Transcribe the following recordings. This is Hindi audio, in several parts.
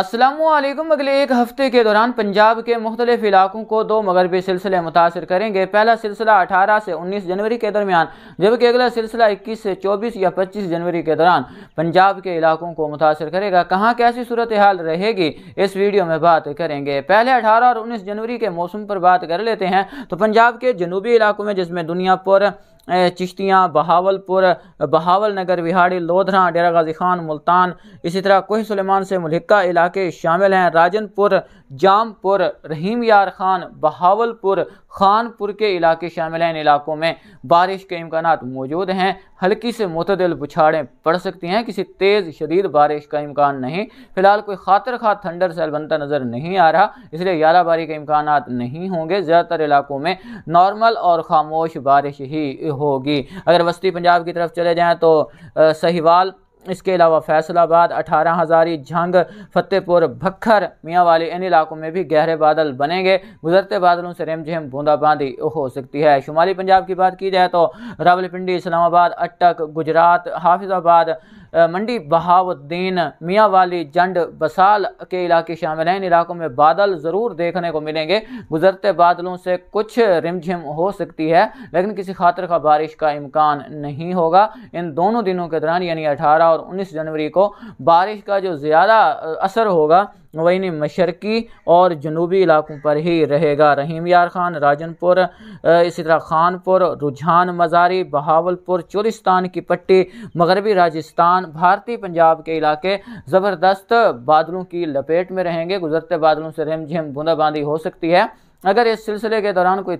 असलम अगले एक हफ्ते के दौरान पंजाब के मुख्तलिफ इलाकों को दो मगरबी सिलसिले मुतासर करेंगे पहला सिलसिला 18 से 19 जनवरी के दरमियान जबकि अगला सिलसिला 21 से 24 या 25 जनवरी के दौरान पंजाब के इलाकों को मुतासर करेगा कहाँ कैसी सूरत हाल रहेगी इस वीडियो में बात करेंगे पहले 18 और 19 जनवरी के मौसम पर बात कर लेते हैं तो पंजाब के जनूबी इलाकों में जिसमें दुनियापुर चिश्तियाँ बहावलपुर बहावल नगर विहाड़ी लोधरा डेरा गाजी खान मुल्तान इसी तरह कोह सलेमान से मलिका इलाके शामिल हैं राजनपुर जामपुर रहीम यार खान बहावलपुर खानपुर के इलाके शामिल हैं इन इलाकों में बारिश के इम्कान मौजूद हैं हल्की से मतदल बुछाड़ें पड़ सकती हैं किसी तेज़ शदीद बारिश का इम्कान नहीं फिलहाल कोई खातर खा थंडर सेल बनता नज़र नहीं आ रहा इसलिए बारी के इम्कान नहीं होंगे ज़्यादातर इलाकों में नॉर्मल और खामोश बारिश ही होगी अगर वस्ती पंजाब की तरफ चले जाएँ तो सहीवाल इसके अलावा फैसलाबाद अठारह हज़ारी झंग फतेहपुर भक्खर मियाँ वाली इन इलाकों में भी गहरे बादल बनेंगे गुजरते बादलों से रेमझेम बूंदाबांदी हो सकती है शुमाली पंजाब की बात की जाए तो रावलपिंडी इस्लामाबाद अटक गुजरात हाफिजाबाद मंडी बहावुद्दीन मियाँ वाली जंड बसाल के इलाके शामिल हैं इन इलाकों में बादल ज़रूर देखने को मिलेंगे गुजरते बादलों से कुछ रिमझिम हो सकती है लेकिन किसी खातर का बारिश का इम्कान नहीं होगा इन दोनों दिनों के दौरान यानी अठारह और उन्नीस जनवरी को बारिश का जो ज़्यादा असर होगा वहीं मशरकी और जनूबी इलाकों पर ही रहेगा रहीम यार खान राजनपुर इसी तरह खानपुर रुझान मजारी बहावलपुर चोरिस्तान की पट्टी मगरबी राजस्थान दौरान भारतीय पंजाब के इलाके ज़बरदस्त बादलों की लपेट में रहेंगे गुजरते बादलों से रहम बूंदाबांदी हो सकती है अगर इस सिलसिले के दौरान कोई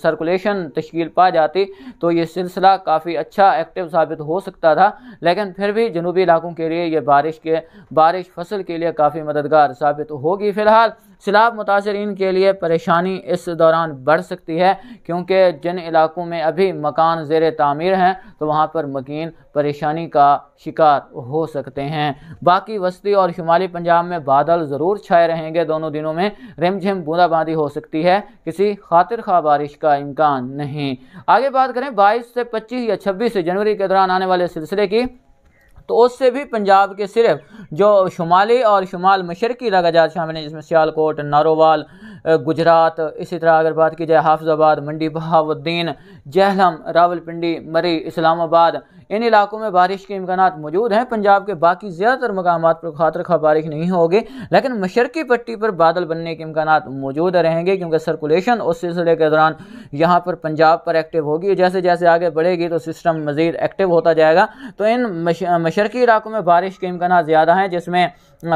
सर्कुलेशन तश्कील पा जाती तो ये सिलसिला काफ़ी अच्छा एक्टिव साबित हो सकता था लेकिन फिर भी जनूबी इलाकों के लिए ये बारिश के बारिश फसल के लिए काफ़ी मददगार साबित होगी फ़िलहाल सैलाब मुतासरीन के लिए परेशानी इस दौरान बढ़ सकती है क्योंकि जिन इलाकों में अभी मकान जेर तमीर हैं तो वहाँ पर मकीन परेशानी का शिकार हो सकते हैं बाकी वस्ती और शुमाली पंजाब में बादल ज़रूर छाए रहेंगे दोनों दिनों में रिमझिम बूंदाबांदी हो सकती है किसी खातिर खा बारिश का इम्कान नहीं आगे बात करें बाईस से पच्चीस या छब्बीस जनवरी के दौरान आने वाले सिलसिले की तो उससे भी पंजाब के सिर्फ जो शुमाली और शुमाल मशरकी लगाजात शामिल हैं जिसमें सियालकोट नारोवाल गुजरात इसी तरह अगर बात की जाए हाफजाबाद मंडी बहाउद्दीन जहलम रावलपिंडी मरी इस्लामाबाद इन इलाकों में बारिश के इम्कान मौजूद हैं पंजाब के बाकी ज़्यादातर मकाम पर खातर खा बारिश नहीं होगी लेकिन मशरकी पट्टी पर बादल बनने के इम्कान मौजूद रहेंगे क्योंकि सर्कुलेशन उस सिलसिले के दौरान यहाँ पर पंजाब पर एक्टिव होगी जैसे जैसे आगे बढ़ेगी तो सिस्टम मज़ीद एक्टिव होता जाएगा तो इन मशरकी इलाकों में बारिश के इम्कान ज़्यादा हैं जिसमें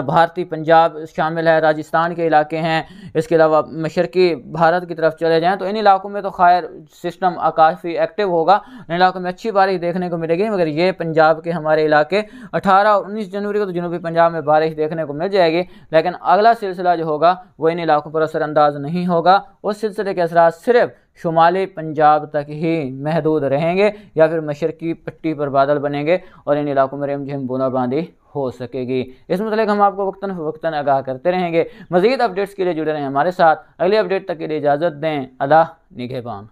भारतीय पंजाब शामिल है राजस्थान के इलाके हैं इसके अलावा मशरकी भारत की तरफ चले जाएँ तो इन इलाकों में तो खैर सिस्टम काफ़ी एक्टिव होगा इन इलाकों में अच्छी बारिश देखने को मिलेगी मगर ये पंजाब के हमारे इलाके अठारह और उन्नीस जनवरी को तो जनूबी पंजाब में बारिश देखने को मिल जाएगी लेकिन अगला सिलसिला जो होगा वो इन इलाकों पर असरानंदाज नहीं होगा उस सिलसिले के असरा सिर्फ शुमाली पंजाब तक ही महदूद रहेंगे या फिर मशरकी पट्टी पर बादल बनेंगे और इन इलाकों में रेम झिम बूंदाबांदी हो सकेगी इस मतलब हम आपको वक्ता फ़वक्ता आगाह करते रहेंगे मज़ीद अपडेट्स के लिए जुड़े रहें हमारे साथ अगले अपडेट तक के लिए इजाज़त दें अदा निगेबान